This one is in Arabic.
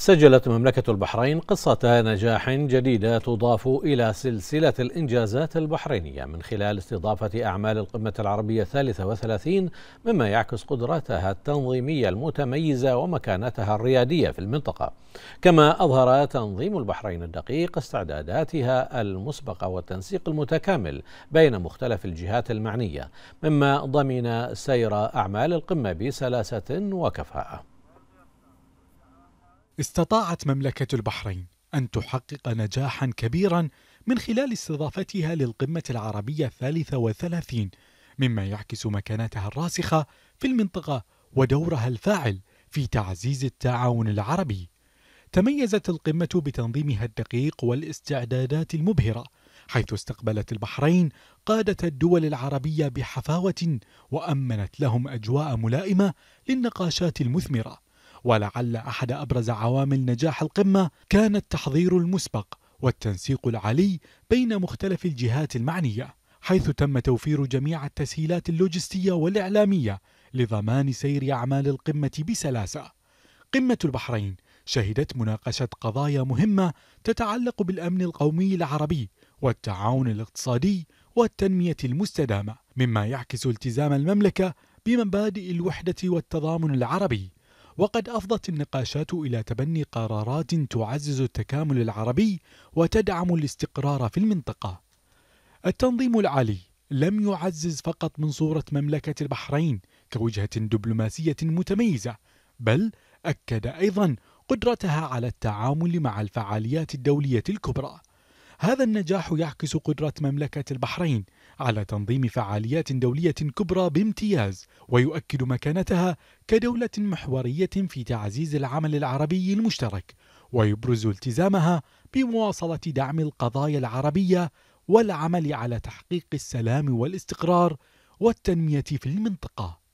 سجلت مملكة البحرين قصة نجاح جديدة تضاف إلى سلسلة الإنجازات البحرينية من خلال استضافة أعمال القمة العربية الثالثة وثلاثين مما يعكس قدرتها التنظيمية المتميزة ومكانتها الريادية في المنطقة كما أظهر تنظيم البحرين الدقيق استعداداتها المسبقة والتنسيق المتكامل بين مختلف الجهات المعنية مما ضمن سير أعمال القمة بسلاسة وكفاءة استطاعت مملكة البحرين أن تحقق نجاحا كبيرا من خلال استضافتها للقمة العربية الثالثة والثلاثين مما يعكس مكانتها الراسخة في المنطقة ودورها الفاعل في تعزيز التعاون العربي تميزت القمة بتنظيمها الدقيق والاستعدادات المبهرة حيث استقبلت البحرين قادة الدول العربية بحفاوة وأمنت لهم أجواء ملائمة للنقاشات المثمرة ولعل احد ابرز عوامل نجاح القمه كان التحضير المسبق والتنسيق العالي بين مختلف الجهات المعنيه حيث تم توفير جميع التسهيلات اللوجستيه والاعلاميه لضمان سير اعمال القمه بسلاسه قمه البحرين شهدت مناقشه قضايا مهمه تتعلق بالامن القومي العربي والتعاون الاقتصادي والتنميه المستدامه مما يعكس التزام المملكه بمبادئ الوحده والتضامن العربي وقد أفضت النقاشات إلى تبني قرارات تعزز التكامل العربي وتدعم الاستقرار في المنطقة. التنظيم العالي لم يعزز فقط من صورة مملكة البحرين كوجهة دبلوماسية متميزة، بل أكد أيضا قدرتها على التعامل مع الفعاليات الدولية الكبرى. هذا النجاح يعكس قدرة مملكة البحرين على تنظيم فعاليات دولية كبرى بامتياز ويؤكد مكانتها كدولة محورية في تعزيز العمل العربي المشترك ويبرز التزامها بمواصلة دعم القضايا العربية والعمل على تحقيق السلام والاستقرار والتنمية في المنطقة